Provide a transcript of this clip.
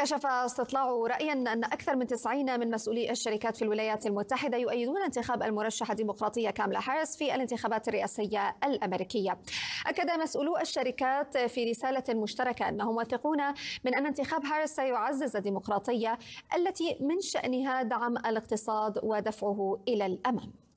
كشف استطلاع رأي أن أكثر من 90 من مسؤولي الشركات في الولايات المتحدة يؤيدون انتخاب المرشحة الديمقراطية كاملا هاريس في الانتخابات الرئاسية الأمريكية أكد مسؤولو الشركات في رسالة مشتركة أنهم واثقون من أن انتخاب هاريس سيعزز الديمقراطية التي من شأنها دعم الاقتصاد ودفعه إلى الأمام